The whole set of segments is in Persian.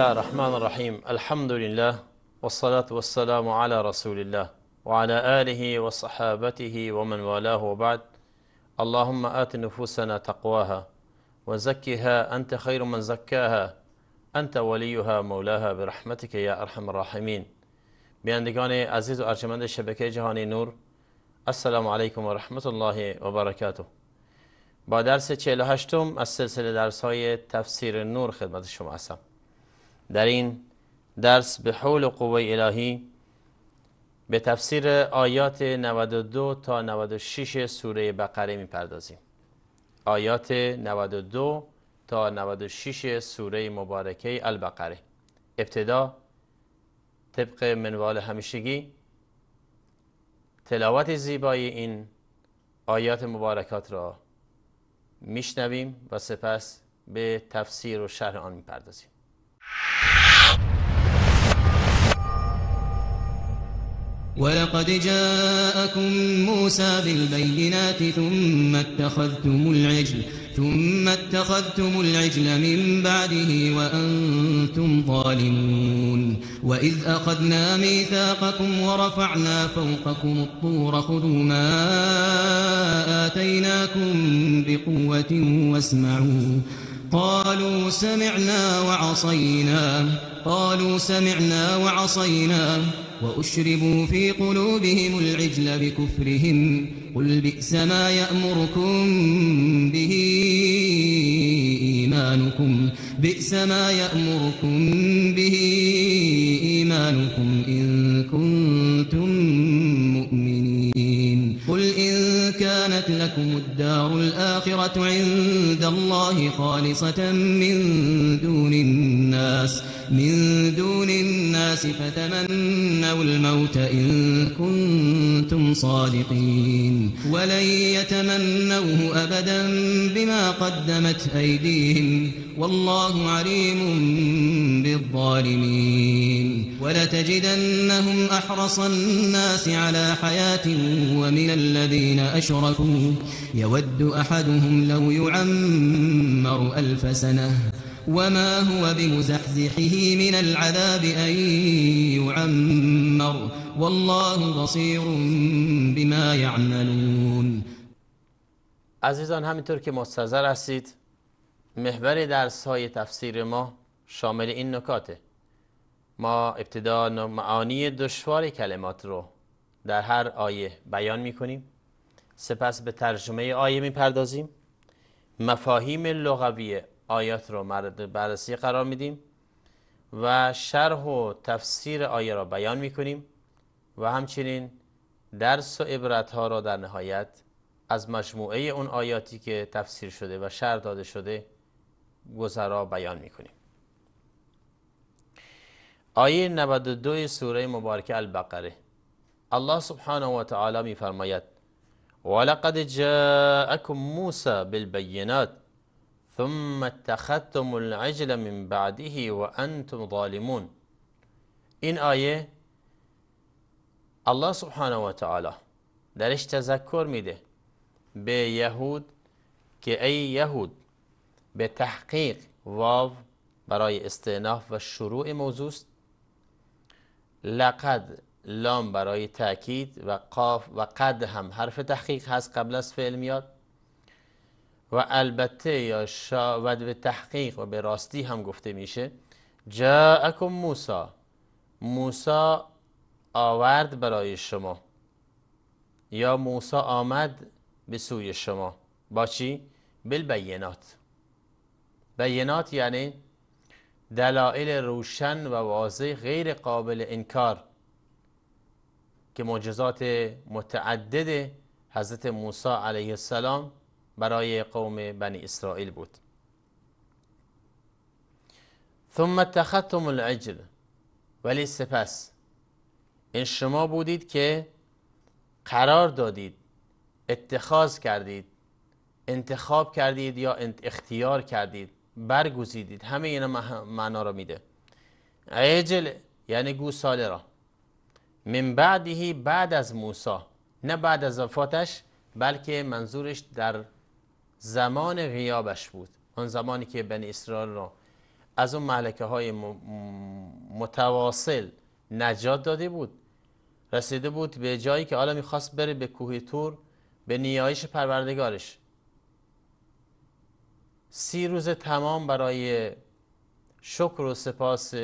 الله الرحمن الرحيم الحمد لله والصلاة والسلام على رسول الله وعلى آله وصحابته ومن والاه وبعد اللهم آت نفوسنا تقواها وزكها أنت خير من زكاها أنت وليها مولاها برحمتك يا أرحم الراحمين بيندگان عزیز و ارجمند الشبكة جهاني نور السلام عليكم ورحمة الله وبركاته با درس 48 از سلسله درس های تفسیر نور خدمت شما هستم در این درس به حول قوه الهی به تفسیر آیات 92 تا 96 سوره بقره میپردازیم آیات 92 تا 96 سوره مبارکه البقره ابتدا طبق منوال همیشگی تلاوت زیبای این آیات مبارکات را میشنویم و سپس به تفسیر و شرح آن میپردازیم ولقد جاءكم موسى بالبينات ثم اتخذتم العجل ثم اتخذتم العجل من بعده وأنتم ظالمون وإذ أخذنا ميثاقكم ورفعنا فوقكم الطور خذوا ما آتيناكم بقوة واسمعوا قالوا سمعنا وعصينا قالوا سمعنا وعصينا واشربوا في قلوبهم العجل بكفرهم قل بئس ما يأمركم به إيمانكم بئس ما يأمركم به إيمانكم إن الدار الآخرة عند الله خالصة من دون الناس من دون الناس فتمنوا الموت إن كنتم صادقين ولن يتمنوه أبدا بما قدمت أيديهم والله عليم بالظالمين ولتجدنهم أحرص الناس على حياة ومن الذين أشركوا يود أحدهم لو يعمر ألف سنة وما هو بمزحزحه من العذاب أن يعمر والله بصير بما يعملون عزيزان همینطور که مستظر أسيد محور درس های تفسير ما شامل این نکاته ما ابتدا معانی دشوار کلمات رو در هر آیه بیان می کنیم سپس به ترجمه آیه پردازیم مفاهیم لغوی آیات رو مرد بررسی قرار میدیم و شرح و تفسیر آیه را بیان می کنیم و همچنین درس و عبرت ها را در نهایت از مجموعه اون آیاتی که تفسیر شده و شرح داده شده گذرا بیان می کنیم آیه 92 سوره مبارکه البقره الله سبحانه و تعالی می فرماید ولقد جاءكم موسى بالبينات ثم اتخذتم العجل من بعده وانتم ظالمون این آیه الله سبحانه و تعالی درش تذکر میده به یهود که ای یهود به تحقیق واو برای استعناف و شروع موضوع است لقد لام برای تأکید و قاف و قد هم حرف تحقیق هست قبل از فعل میاد و البته یا شاود به تحقیق و به راستی هم گفته میشه جاءکم موسا موسا آورد برای شما یا موسا آمد به سوی شما با چی؟ بالبینات بینات یعنی دلایل روشن و واضح غیر قابل انکار که معجزات متعدد حضرت موسی علیه السلام برای قوم بنی اسرائیل بود ثم اتخذتم العجل ولی سپس این شما بودید که قرار دادید اتخاذ کردید انتخاب کردید یا اختیار کردید برگزیدید همه اینا معنا را میده عجل یعنی گوساله را من بعدهی بعد از موسا نه بعد از وفاتش بلکه منظورش در زمان غیابش بود آن زمانی که بنی اسرائیل را از اون محلکه های متواصل نجات داده بود رسیده بود به جایی که حالا میخواست بره به کوه تور به نیایش پروردگارش سی روز تمام برای شکر و سپاس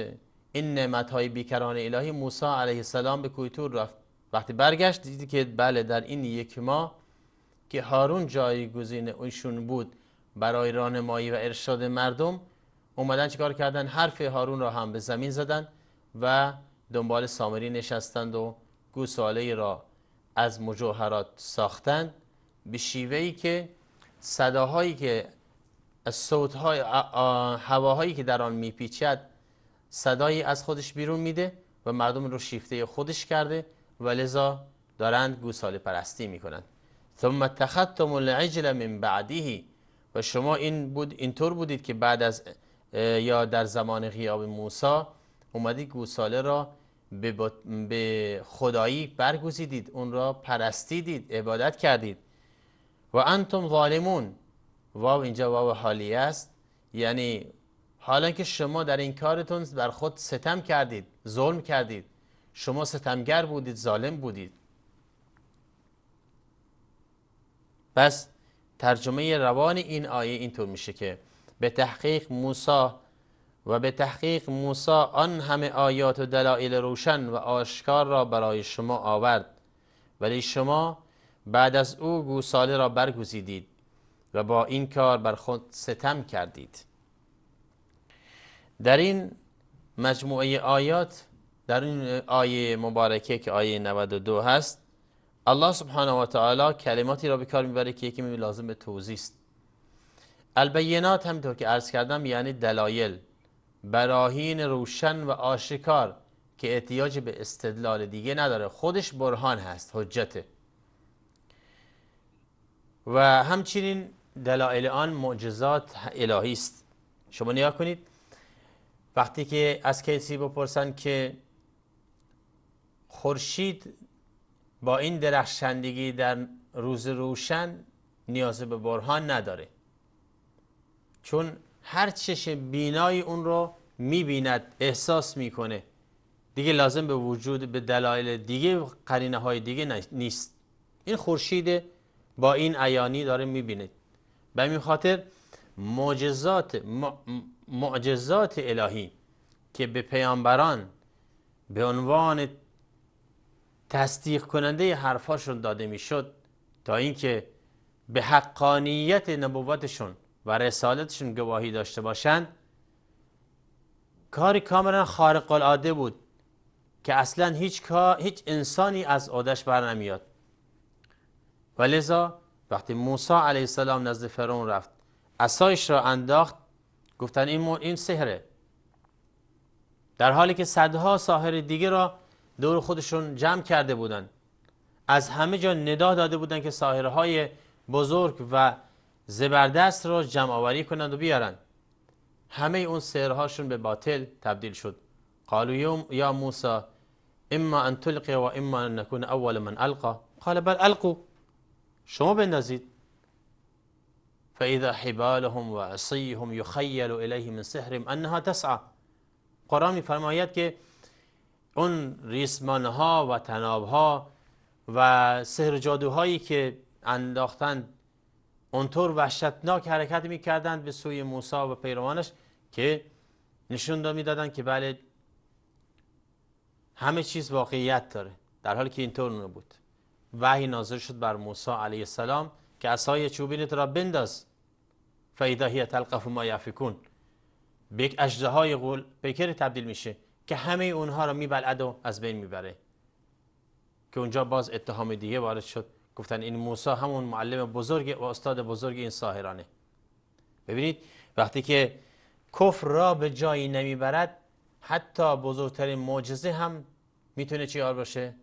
این نعمت های بیکران الهی موسی علیه السلام به کویتور رفت وقتی برگشت دیدی که بله در این یک ماه که هارون جایگزین اونشون بود برای راهنمایی و ارشاد مردم اومدن چیکار کردن حرف هارون را هم به زمین زدن و دنبال سامری نشستند و گوساله را از مجوهرات ساختند به شیوهی که صداهایی که صوت های هواهایی که در آن میپیچد صدایی از خودش بیرون میده و مردم رو شیفته خودش کرده و لذا دارند گوساله پرستی میکنند ثم اتخذتم العجل من بعده و شما این بود اینطور بودید که بعد از یا در زمان غیاب موسی اومدی گوساله را به, به خدایی برگزیدید اون را پرستیدید عبادت کردید و انتم ظالمون واو اینجا واو حالی است یعنی حالا که شما در این کارتون بر خود ستم کردید ظلم کردید شما ستمگر بودید ظالم بودید پس ترجمه روان این آیه اینطور میشه که به تحقیق موسا و به تحقیق موسی آن همه آیات و دلایل روشن و آشکار را برای شما آورد ولی شما بعد از او گوساله را برگزیدید و با این کار بر خود ستم کردید در این مجموعه آیات در این آیه مبارکه که آیه 92 هست الله سبحانه و تعالی کلماتی را به کار میبره که یکی لازم به توضیح است البینات همینطور که عرض کردم یعنی دلایل براهین روشن و آشکار که احتیاج به استدلال دیگه نداره خودش برهان هست حجته و همچنین دلائل آن معجزات الهی است شما نیا کنید وقتی که از کسی بپرسن که خورشید با این درخشندگی در روز روشن نیاز به برهان نداره چون هر چش بینای اون رو میبیند احساس میکنه دیگه لازم به وجود به دلایل دیگه قرینه های دیگه نیست این خورشید با این عیانی داره میبینید به این خاطر معجزات معجزات الهی که به پیامبران به عنوان تصدیق کننده حرفاشون داده میشد تا اینکه به حقانیت نبوتشون و رسالتشون گواهی داشته باشند کاری کاملا خارق العاده بود که اصلا هیچ, هیچ انسانی از عادش بر نمیاد و لذا وقتی موسی علیه السلام نزد فرعون رفت اسایش را انداخت گفتن این, این سحره در حالی که صدها ساحر دیگه را دور خودشون جمع کرده بودن از همه جا ندا داده بودند که ساحرهای بزرگ و زبردست را جمع آوری کنند و بیارند همه اون سحرهاشون به باطل تبدیل شد قالو یا موسی اما ان تلقی و اما ان نکون اول من القا قال بل القو شما بندازید فاذا حبالهم و عصیهم یخیل الیه من سحرهم انها تسعی قرآن میفرماید که اون ریسمان ها و تناب ها و سحر جادوهایی که انداختند اونطور وحشتناک حرکت میکردند به سوی موسی و پیروانش که نشون میدادند که بله همه چیز واقعیت داره در حالی که اینطور نبود وحی نازل شد بر موسی علیه السلام که اصای چوبینت را بنداز فیدا هی تلقف ما یفکون به یک اجده های قول پیکر تبدیل میشه که همه اونها را میبلعد و از بین میبره که اونجا باز اتهام دیگه وارد شد گفتن این موسی همون معلم بزرگ و استاد بزرگ این ساهرانه ببینید وقتی که کفر را به جایی نمیبرد حتی بزرگترین معجزه هم میتونه چیار باشه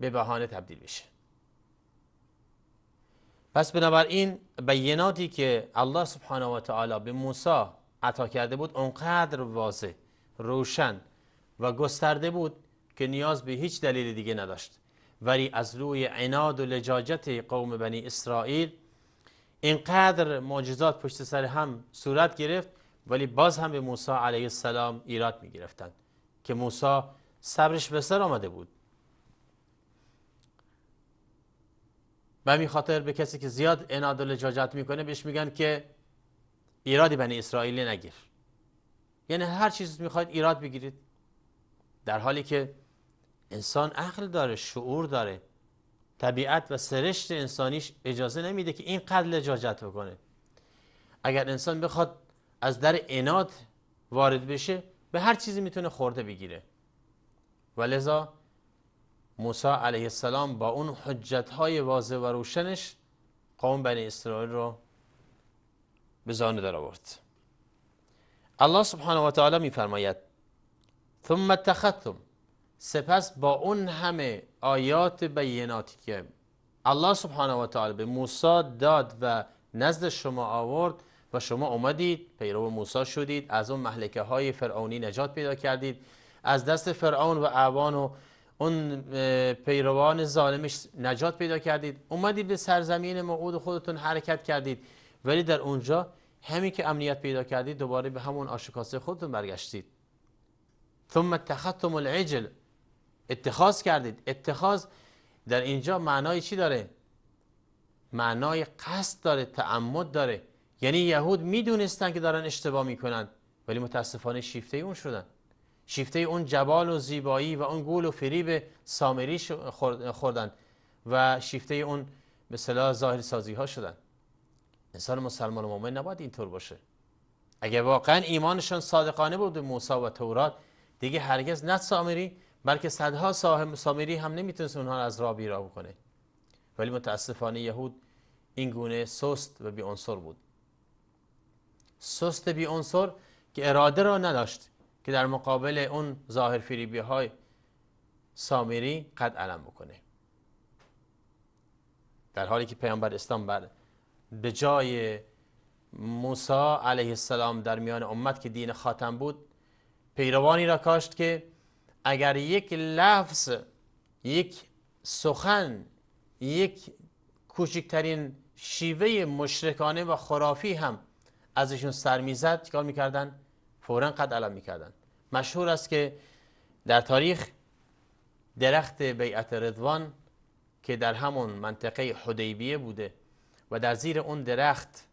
به بهانه تبدیل بشه پس بنابراین بیناتی که الله سبحانه و تعالی به موسی عطا کرده بود اونقدر واضح روشن و گسترده بود که نیاز به هیچ دلیل دیگه نداشت ولی از روی عناد و لجاجت قوم بنی اسرائیل اینقدر معجزات پشت سر هم صورت گرفت ولی باز هم به موسی علیه السلام ایراد می گرفتند که موسی صبرش به سر آمده بود و می خاطر به کسی که زیاد اناد و لجاجت میکنه بهش میگن که ایرادی بنی اسرائیلی نگیر یعنی هر چیز میخواید ایراد بگیرید در حالی که انسان عقل داره شعور داره طبیعت و سرشت انسانیش اجازه نمیده که اینقدر لجاجت بکنه اگر انسان بخواد از در اناد وارد بشه به هر چیزی میتونه خورده بگیره و موسی علیه السلام با اون حجت های واضح و روشنش قوم بنی اسرائیل رو به زانه در آورد الله سبحانه و تعالی میفرماید ثم تختم سپس با اون همه آیات بیناتی که الله سبحانه و تعالی به موسی داد و نزد شما آورد و شما اومدید پیرو موسی شدید از اون محلکه های فرعونی نجات پیدا کردید از دست فرعون و اعوان و اون پیروان ظالمش نجات پیدا کردید اومدید به سرزمین موعود خودتون حرکت کردید ولی در اونجا همین که امنیت پیدا کردید دوباره به همون آشکاسه خودتون برگشتید ثم اتخذتم العجل اتخاذ کردید اتخاذ در اینجا معنای چی داره معنای قصد داره تعمد داره یعنی یهود میدونستن که دارن اشتباه میکنن ولی متاسفانه شیفته اون شدن شیفته اون جبال و زیبایی و اون گول و فریب سامری خوردن و شیفته اون به صلاح ظاهر سازی ها شدن انسان مسلمان و مؤمن نباید اینطور باشه اگر واقعا ایمانشان صادقانه بود موسی و تورات دیگه هرگز نه سامری بلکه صدها سامری هم نمیتونست اونها از راه بیراه بکنه ولی متاسفانه یهود این گونه سست و بی بود سست بی که اراده را نداشت که در مقابل اون ظاهر فریبی های سامری قد علم بکنه در حالی که پیامبر اسلام بر به جای موسی علیه السلام در میان امت که دین خاتم بود پیروانی را کاشت که اگر یک لفظ یک سخن یک کوچکترین شیوه مشرکانه و خرافی هم ازشون سر میزد چیکار میکردن فورا قد علم میکردن مشهور است که در تاریخ درخت بیعت رضوان که در همون منطقه حدیبیه بوده و در زیر اون درخت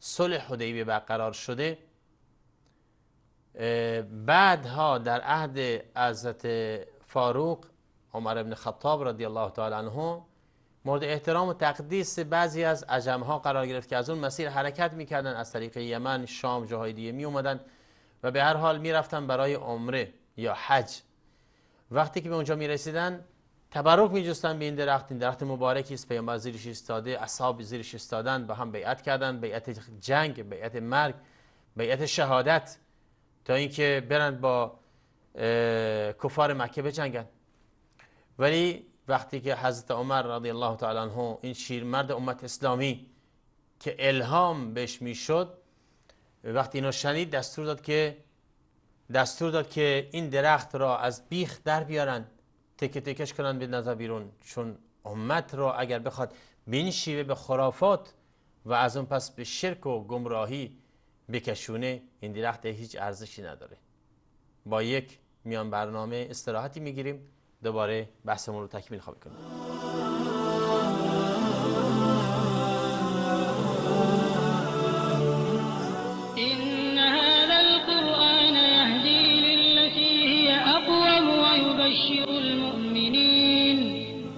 صلح حدیبیه برقرار شده بعدها در عهد حضرت فاروق عمر ابن خطاب رضی الله تعالی عنه مورد احترام و تقدیس بعضی از عجمها ها قرار گرفت که از اون مسیر حرکت میکردن از طریق یمن شام جاهای دیگه میومدن و به هر حال میرفتن برای عمره یا حج وقتی که به اونجا میرسیدن تبرک میجستن به این درخت این درخت مبارکی است پیامبر زیرش ایستاده اصحاب زیرش ایستادن به هم بیعت کردن بیعت جنگ بیعت مرگ بیعت شهادت تا اینکه برن با کفار مکه بجنگن ولی وقتی که حضرت عمر رضی الله تعالی عنه این شیرمرد امت اسلامی که الهام بهش میشد وقتی اینو شنید دستور داد که دستور داد که این درخت را از بیخ در بیارن تکه تکش کنن به نظر بیرون چون امت را اگر بخواد به شیوه به خرافات و از اون پس به شرک و گمراهی بکشونه این درخت هیچ ارزشی نداره با یک میان برنامه استراحتی میگیریم دوباره بحثمون رو تکمیل خواهیم کنیم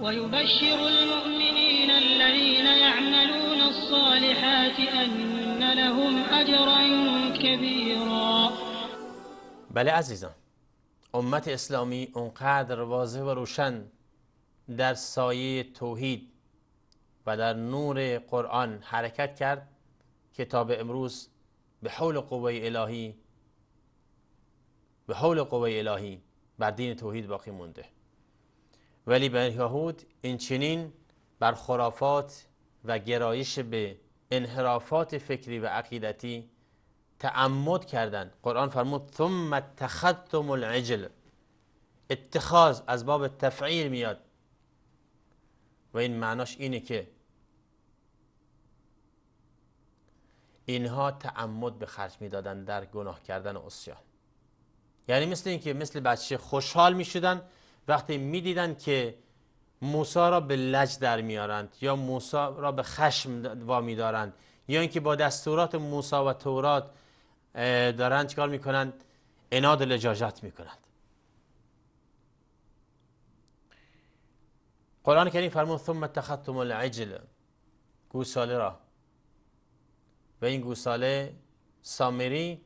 ويبشر المؤمنين الذين يعملون الصالحات أن لهم أجرا كبيرا بله عزیزان امت اسلامی اونقدر واضح و روشن در سایه توحید و در نور قرآن حرکت کرد کتاب امروز به حول قوه الهی به حول قوه الهی بر دین توحید باقی مونده ولی به یهود این چنین بر خرافات و گرایش به انحرافات فکری و عقیدتی تعمد کردند قرآن فرمود ثم اتخذتم العجل اتخاذ از باب تفعیل میاد و این معناش اینه که اینها تعمد به خرج میدادن در گناه کردن اسیان یعنی مثل اینکه مثل بچه خوشحال میشدن وقتی میدیدند که موسی را به لج در میارند یا موسا را به خشم وامی دارند یا اینکه با دستورات موسا و تورات دارند چکار میکنند اناد لجاجت میکنند قرآن کریم فرمود ثم تختم العجل گوساله را و این گوساله سامری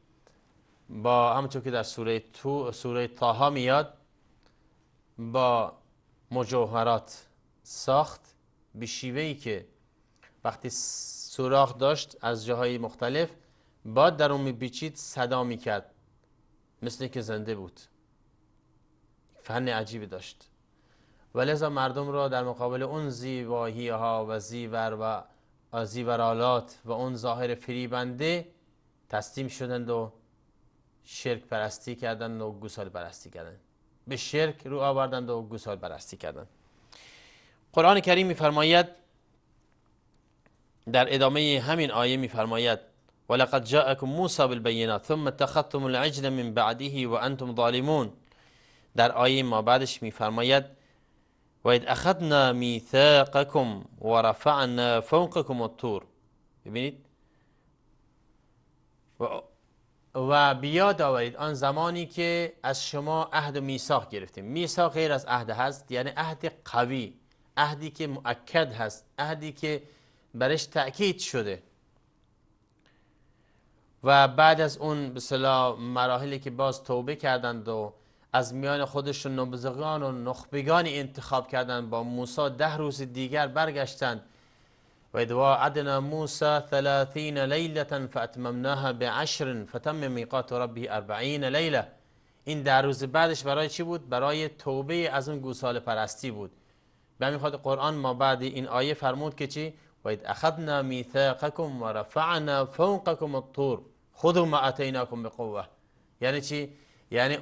با همچون که در سوره تو سوره تاها میاد با مجوهرات ساخت به ای که وقتی سوراخ داشت از جاهای مختلف باد در اون میپیچید صدا میکرد مثل که زنده بود فن عجیبی داشت و لذا مردم را در مقابل اون زیبایی ها و زیور و زیورالات و اون ظاهر فریبنده تسلیم شدند و شرک پرستی کردند و گوسال پرستی کردند به شرک رو آوردند و گسال برستی کردند قرآن کریم میفرماید در ادامه همین آیه میفرماید ولقد جاءكم موسى بالبينات ثم اتخذتم العجل من بعده وانتم ظالمون در آیه ما بعدش میفرماید و اذ اخذنا میثاقکم ورفعنا فوقکم الطور ببینید و و بیاد آورید آن زمانی که از شما عهد و میثاق گرفتیم میثاق غیر از عهد هست یعنی عهد قوی عهدی که مؤکد هست عهدی که برش تأکید شده و بعد از اون به مراحلی که باز توبه کردند و از میان خودشون نبزگان و نخبگانی انتخاب کردند با موسا ده روز دیگر برگشتند وإذ وعدنا موسى ثلاثين ليلة فأتممناها بعشر فتم میقات ربه 40 لیله این در روز بعدش برای چی بود؟ برای توبه از اون گوساله پرستی بود به میخواد قرآن ما بعد این آیه فرمود که چی؟ و اخذنا میثاقکم و رفعنا فوقکم الطور خذوا ما اتیناکم بقوه یعنی چی؟ یعنی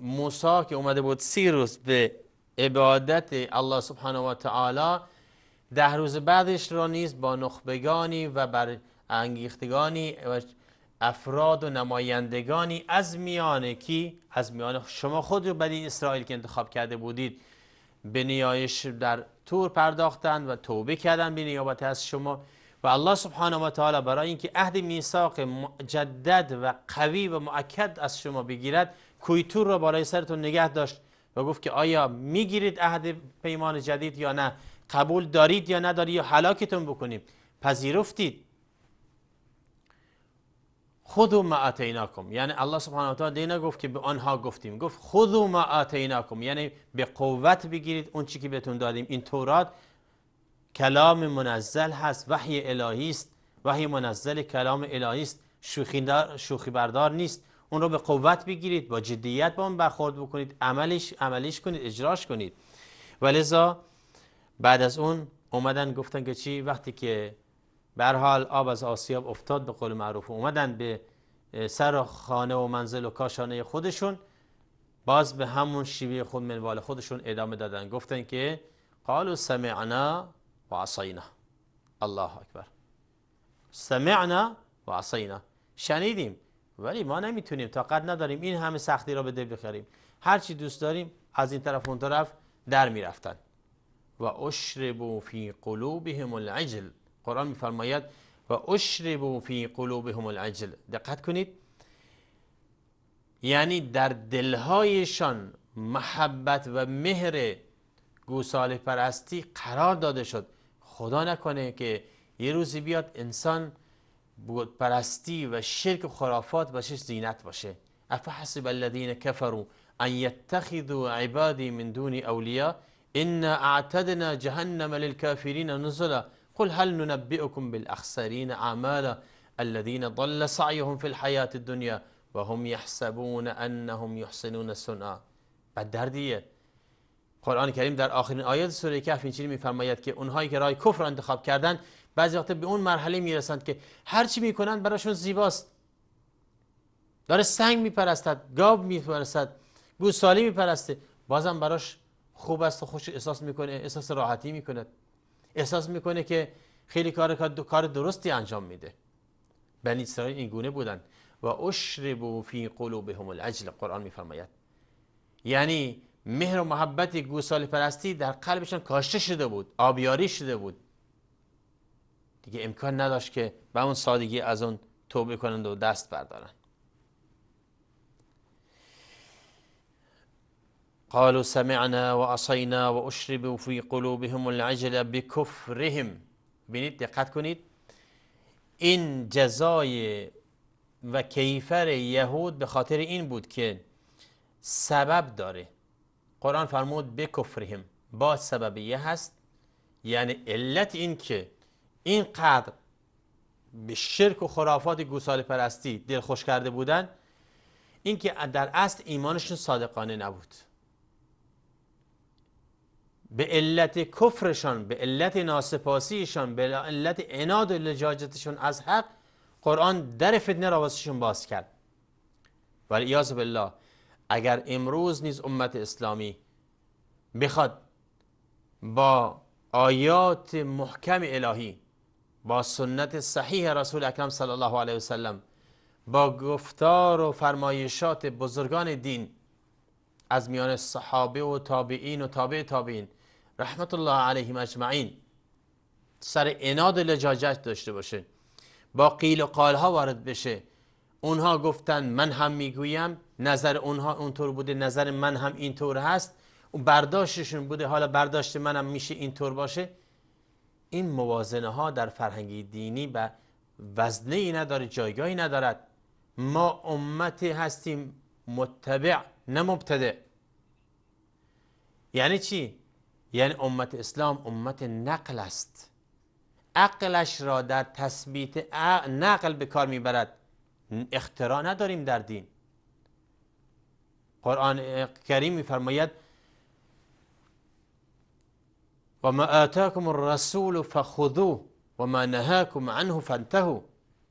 موسی که اومده بود سی روز به عبادت الله سبحانه و تعالی ده روز بعدش را نیز با نخبگانی و بر انگیختگانی و افراد و نمایندگانی از میان کی از میان شما خود رو بنی اسرائیل که انتخاب کرده بودید به نیایش در تور پرداختند و توبه کردن به نیابت از شما و الله سبحانه و تعالی برای اینکه عهد میثاق مجدد و قوی و معکد از شما بگیرد کوی تور را برای سرتون نگه داشت و گفت که آیا میگیرید عهد پیمان جدید یا نه قبول دارید یا نداری یا حلاکتون بکنیم پذیرفتید خودو ما آتیناکم یعنی الله سبحانه و تعالی دینا گفت که به آنها گفتیم گفت خودو ما یعنی به قوت بگیرید اون چی که بهتون دادیم این تورات کلام منزل هست وحی الهی است وحی منزل کلام الهی است شوخی, شوخی بردار نیست اون رو به قوت بگیرید با جدیت با اون برخورد بکنید عملش عملش کنید اجراش کنید ولذا بعد از اون اومدن گفتن که چی وقتی که به حال آب از آسیاب افتاد به قول معروف اومدن به سر و خانه و منزل و کاشانه خودشون باز به همون شیوه خود منوال خودشون ادامه دادن گفتن که قالوا سمعنا و عصینا الله اکبر سمعنا و عصینا شنیدیم ولی ما نمیتونیم طاقت نداریم این همه سختی را به دل بخریم هرچی دوست داریم از این طرف اون طرف در میرفتن و اشربوا فی قلوبهم العجل قرآن میفرماید و اشربوا فی قلوبهم العجل دقت کنید یعنی در دلهایشان محبت و مهر گوساله پرستی قرار داده شد خدا نکنه که یه روزی بیاد انسان بود پرستی و شرک و خرافات باشه زینت باشه افحسب الذین کفروا ان یتخذوا عبادی من دون اولیاء إنا اعتدنا جهنم للكافرين نزلا قل هل ننبئكم بالأخسرين أعمالا الذين ضل سعيهم في الحياة الدنيا وهم يحسبون یحسبون انهم یحسنون صنعا بعد در قرآن کریم در آخرین آیات سوره کهف اینجوری میفرماید که اونهایی که راه کفر انتخاب کردن بعضی وقت به اون مرحله میرسند که هر چی میکنند براشون زیباست داره سنگ میپرستد گاو میپرستد گوساله میپرسته بازم براش خوب است و خوش احساس میکنه احساس راحتی میکنه احساس میکنه که خیلی کار کار درستی انجام میده بنی اسرائیل این گونه بودن و اشربوا فی قلوبهم العجل قرآن میفرماید یعنی مهر و محبت گوسال پرستی در قلبشان کاشته شده بود آبیاری شده بود دیگه امکان نداشت که به اون سادگی از اون توبه کنند و دست بردارند قالوا سمعنا وعصینا واشربوا فی قلوبهم العجل بکفرهم بینید دقت کنید این جزای و کیفر یهود به خاطر این بود که سبب داره قرآن فرمود بکفرهم با سببیه هست یعنی علت این که قدر به شرک و خرافات گوساله پرستی دلخوش کرده بودن اینکه در اصل ایمانشون صادقانه نبود به علت کفرشان به علت ناسپاسیشان به علت اناد و لجاجتشان از حق قرآن در فتنه را واسهشون باز کرد ولی یاس بالله اگر امروز نیز امت اسلامی بخواد با آیات محکم الهی با سنت صحیح رسول اکرم صلی الله علیه وسلم با گفتار و فرمایشات بزرگان دین از میان صحابه و تابعین و تابع تابعین رحمت الله علیه اجمعین سر اناد لجاجت داشته باشه با قیل و قالها وارد بشه اونها گفتن من هم میگویم نظر اونها اونطور بوده نظر من هم اینطور هست اون برداشتشون بوده حالا برداشت منم میشه اینطور باشه این موازنه ها در فرهنگ دینی و وزنه ای نداره جایگاهی ندارد ما امتی هستیم متبع نه مبتدع یعنی چی یعنی امت اسلام امت نقل است عقلش را در تثبیت نقل به کار میبرد اختراع نداریم در دین قرآن کریم میفرماید و ما آتاکم الرسول فخذوه و ما نهاکم عنه فانتهو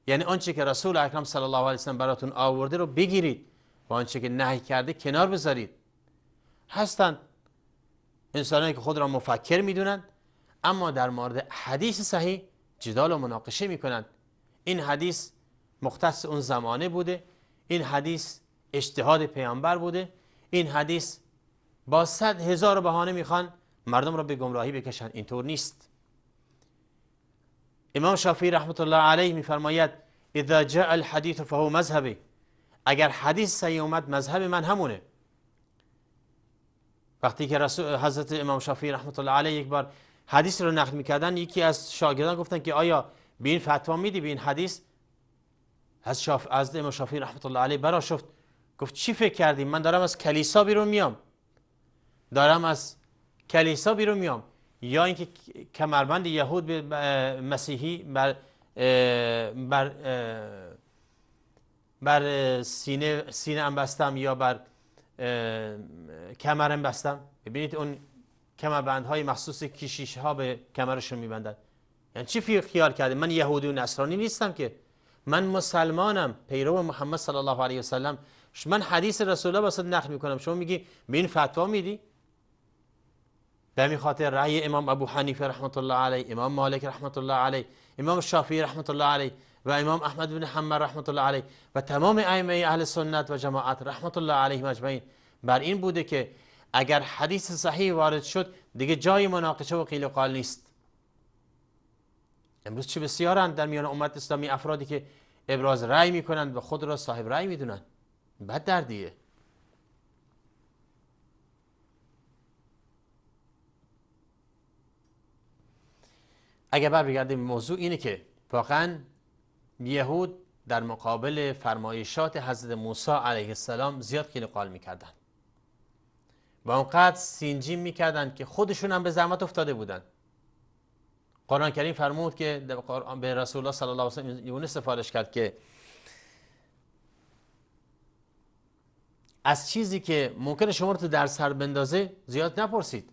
یعنی آنچه که رسول اکرم صلی الله علیه وسلم براتون آورده رو بگیرید و آنچه که نهی کرده کنار بذارید هستند انسانی که خود را مفکر میدونند اما در مورد حدیث صحیح جدال و مناقشه میکنند این حدیث مختص اون زمانه بوده این حدیث اجتهاد پیامبر بوده این حدیث با صد هزار بهانه میخوان مردم را به گمراهی بکشن اینطور نیست امام شافعی رحمت الله علیه میفرماید اذا جاء الحدیث فهو مذهبی اگر حدیث صحیح اومد مذهب من همونه وقتی که رسول حضرت امام شافعی رحمت الله علیه یک بار حدیث رو نقل میکردن یکی از شاگردان گفتن که آیا به این فتوا میدی به این حدیث از شاف از امام شافعی رحمت الله علیه برا شفت گفت چی فکر کردی من دارم از کلیسا بیرون میام دارم از کلیسا بیرون میام یا اینکه کمربند یهود به مسیحی بر بر بر سینه سینه انبستم یا بر کمرم بستم ببینید اون کمربند های مخصوص کشیش ها به کمرشون میبندن یعنی چی خیال کرده من یهودی و نصرانی نیستم که من مسلمانم پیرو محمد صلی الله علیه وسلم من حدیث رسول الله واسه نقل میکنم شما میگی به این فتوا میدی به همین خاطر رأی امام ابو حنیفه رحمت الله علیه امام مالک رحمت الله علیه امام شافعی رحمت الله علیه و امام احمد بن حمد رحمت الله علیه و تمام ائمه اهل سنت و جماعت رحمت الله علیهم اجمعین بر این بوده که اگر حدیث صحیح وارد شد دیگه جای مناقشه و قیل و قال نیست امروز چه بسیارند در میان امت اسلامی افرادی که ابراز رأی میکنند و خود را صاحب رأی میدونند بد دردیه اگر برگردیم موضوع اینه که واقعا یهود در مقابل فرمایشات حضرت موسی علیه السلام زیاد قال میکردن و اونقدر سینجیم میکردن که خودشون هم به زحمت افتاده بودن قرآن کریم فرمود که به رسول الله صلی الله علیه وسلم یونس سفارش کرد که از چیزی که ممکن شما رو تو در سر بندازه زیاد نپرسید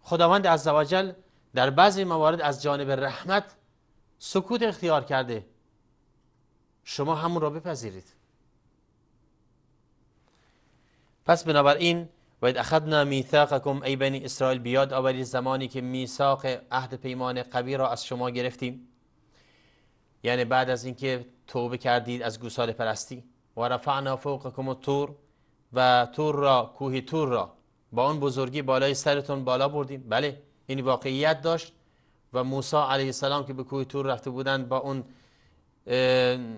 خداوند عزوجل در بعضی موارد از جانب رحمت سکوت اختیار کرده شما همون را بپذیرید پس بنابراین باید اید اخذنا میثاقکم ای بنی اسرائیل بیاد آورید زمانی که میثاق عهد پیمان قوی را از شما گرفتیم یعنی بعد از اینکه توبه کردید از گوساله پرستی و رفعنا فوقکم تور و تور را کوه تور را با اون بزرگی بالای سرتون بالا بردیم بله این یعنی واقعیت داشت و موسی علیه السلام که به کوه تور رفته بودند با اون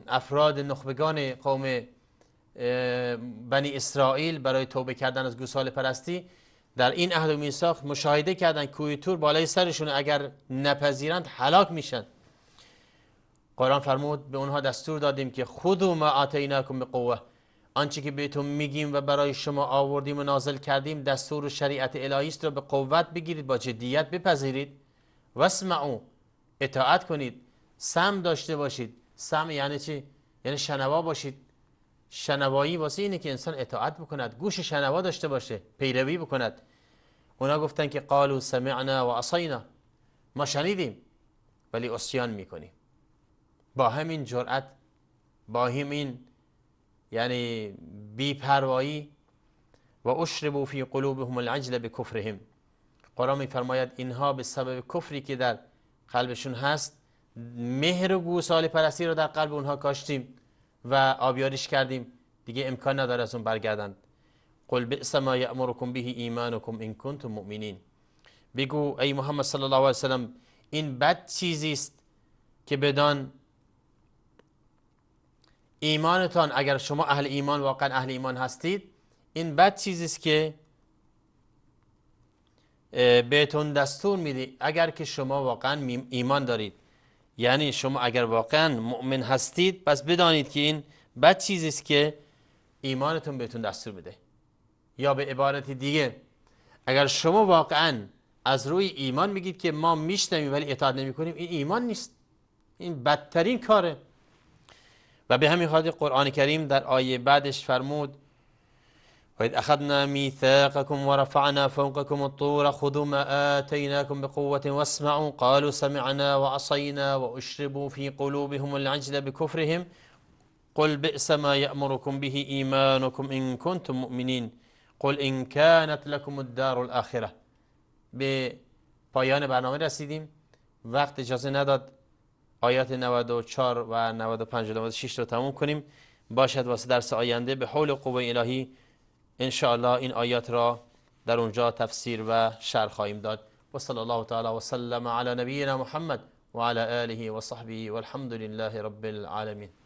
افراد نخبگان قوم بنی اسرائیل برای توبه کردن از گوسال پرستی در این عهد و میثاق مشاهده کردن کوه تور بالای سرشون اگر نپذیرند هلاک میشن قرآن فرمود به اونها دستور دادیم که خودو ما آتیناکم به قوه آنچه که بهتون میگیم و برای شما آوردیم و نازل کردیم دستور و شریعت الهی است را به قوت بگیرید با جدیت بپذیرید اسمعو اطاعت کنید سم داشته باشید سم یعنی چی یعنی شنوا باشید شنوایی واسه اینه که انسان اطاعت بکند گوش شنوا داشته باشه پیروی بکند اونا گفتن که قالو سمعنا و اصینا ما شنیدیم ولی اصیان میکنیم با همین جرأت با همین یعنی بیپروایی و اشربوا فی قلوبهم العجل به قرآن میفرماید اینها به سبب کفری که در قلبشون هست مهر و گوساله پرستی رو در قلب اونها کاشتیم و آبیاریش کردیم دیگه امکان نداره از اون برگردند قل بئس ما یأمرکم به ایمانکم ان کنتم مؤمنین بگو ای محمد صلی الله علیه و سلم این بد چیزی است که بدان ایمانتان اگر شما اهل ایمان واقعا اهل ایمان هستید این بد چیزی است که بهتون دستور میده اگر که شما واقعا ایمان دارید یعنی شما اگر واقعا مؤمن هستید پس بدانید که این بد چیزی است که ایمانتون بهتون دستور بده یا به عبارت دیگه اگر شما واقعا از روی ایمان میگید که ما میشنویم ولی اطاعت نمی کنیم این ایمان نیست این بدترین کاره و به همین خاطر قرآن کریم در آیه بعدش فرمود و اذ اخذنا میثاقكم و رفعنا فوقكم الطور خذوا ما آتیناكم بقوة واسمعوا قالوا سمعنا وعصينا واشربوا في قلوبهم العجل بكفرهم قل بئس ما يأمركم به إيمانكم إن كنتم مؤمنين قل إن كانت لكم الدار الآخرة به پایان برنامه رسیدیم وقت اجازه نداد آیات 94 و 95 و 96 رو تموم کنیم باشد واسه درس آینده به حول قوه الهی انشاءالله این آیات را در اونجا تفسیر و شرح خواهیم داد و صلی الله تعالی و سلم علی نبینا محمد و علی آله و صحبه والحمد لله رب العالمین